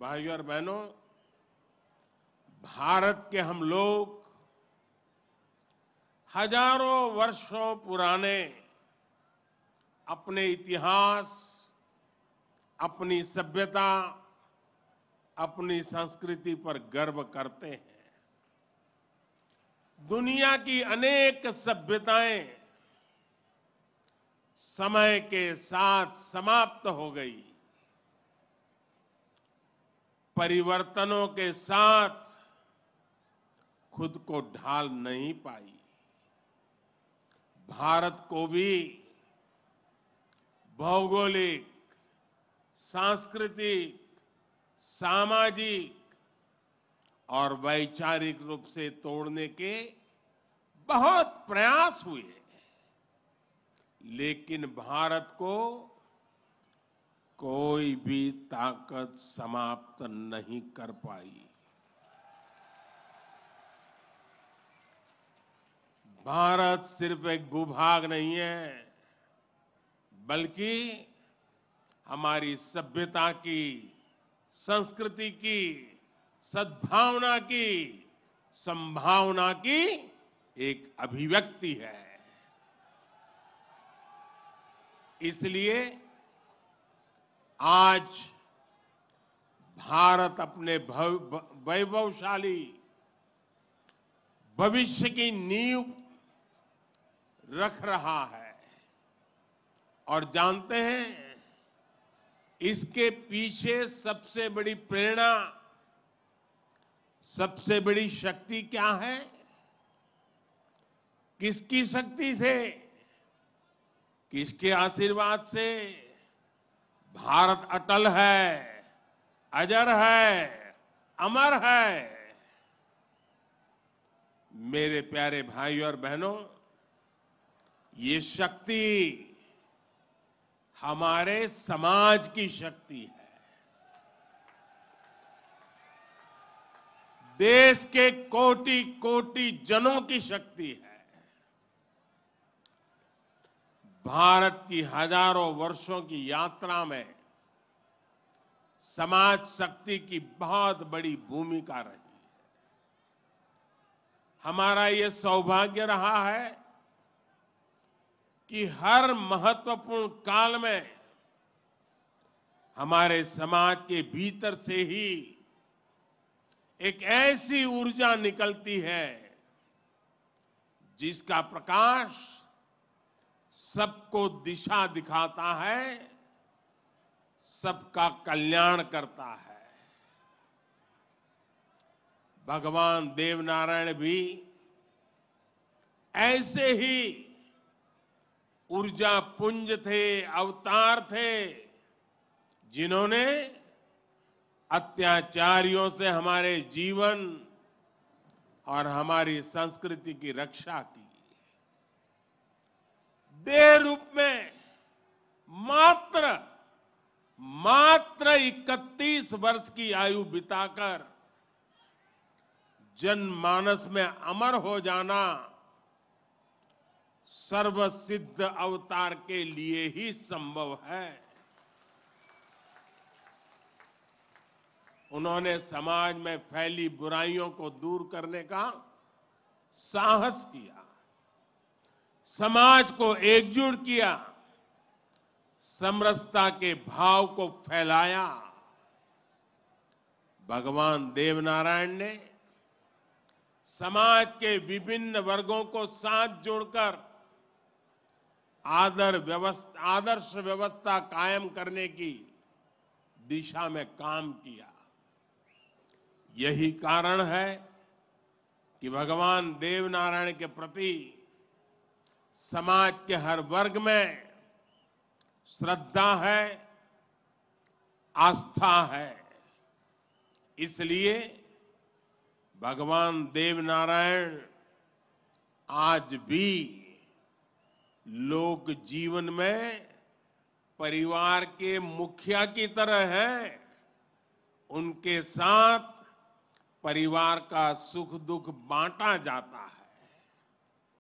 भाइयों और बहनों भारत के हम लोग हजारों वर्षों पुराने अपने इतिहास अपनी सभ्यता अपनी संस्कृति पर गर्व करते हैं दुनिया की अनेक सभ्यताएं समय के साथ समाप्त हो गई परिवर्तनों के साथ खुद को ढाल नहीं पाई भारत को भी भौगोलिक सांस्कृतिक सामाजिक और वैचारिक रूप से तोड़ने के बहुत प्रयास हुए लेकिन भारत को कोई भी ताकत समाप्त नहीं कर पाई भारत सिर्फ एक भूभाग नहीं है बल्कि हमारी सभ्यता की संस्कृति की सद्भावना की संभावना की एक अभिव्यक्ति है इसलिए आज भारत अपने वैभवशाली भविष्य की नींव रख रहा है और जानते हैं इसके पीछे सबसे बड़ी प्रेरणा सबसे बड़ी शक्ति क्या है किसकी शक्ति से किसके आशीर्वाद से भारत अटल है अजर है अमर है मेरे प्यारे भाइयों और बहनों ये शक्ति हमारे समाज की शक्ति है देश के कोटि कोटि जनों की शक्ति है भारत की हजारों वर्षों की यात्रा में समाज शक्ति की बहुत बड़ी भूमिका रही हमारा ये सौभाग्य रहा है कि हर महत्वपूर्ण काल में हमारे समाज के भीतर से ही एक ऐसी ऊर्जा निकलती है जिसका प्रकाश सबको दिशा दिखाता है सबका कल्याण करता है भगवान देवनारायण भी ऐसे ही ऊर्जा पुंज थे अवतार थे जिन्होंने अत्याचारियों से हमारे जीवन और हमारी संस्कृति की रक्षा की देह रूप में मात्र मात्र 31 वर्ष की आयु बिताकर जनमानस में अमर हो जाना सर्वसिद्ध अवतार के लिए ही संभव है उन्होंने समाज में फैली बुराइयों को दूर करने का साहस किया समाज को एकजुट किया समरसता के भाव को फैलाया भगवान देवनारायण ने समाज के विभिन्न वर्गों को साथ जोड़कर आदर व्यवस्था आदर्श व्यवस्था कायम करने की दिशा में काम किया यही कारण है कि भगवान देवनारायण के प्रति समाज के हर वर्ग में श्रद्धा है आस्था है इसलिए भगवान देवनारायण आज भी लोक जीवन में परिवार के मुखिया की तरह है उनके साथ परिवार का सुख दुख बांटा जाता है